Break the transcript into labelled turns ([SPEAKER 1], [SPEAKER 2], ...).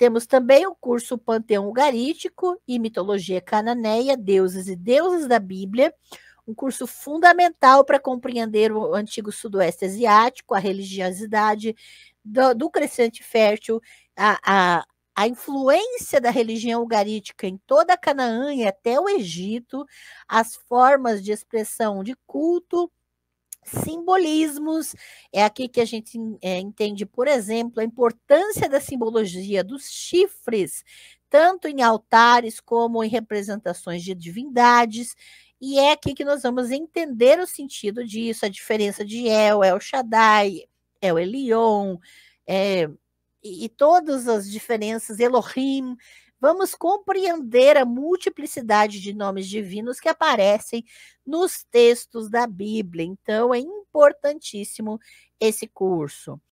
[SPEAKER 1] Temos também o curso Panteão Ugarítico e Mitologia Cananeia, Deuses e Deusas da Bíblia, um curso fundamental para compreender o antigo Sudoeste Asiático, a religiosidade do, do crescente fértil, a, a, a influência da religião ugarítica em toda a Canaã e até o Egito, as formas de expressão de culto, simbolismos. É aqui que a gente é, entende, por exemplo, a importância da simbologia dos chifres, tanto em altares como em representações de divindades. E é aqui que nós vamos entender o sentido disso, a diferença de El, El Shaddai, El Elion, é, e, e todas as diferenças, Elohim, vamos compreender a multiplicidade de nomes divinos que aparecem nos textos da Bíblia. Então, é importantíssimo
[SPEAKER 2] esse curso.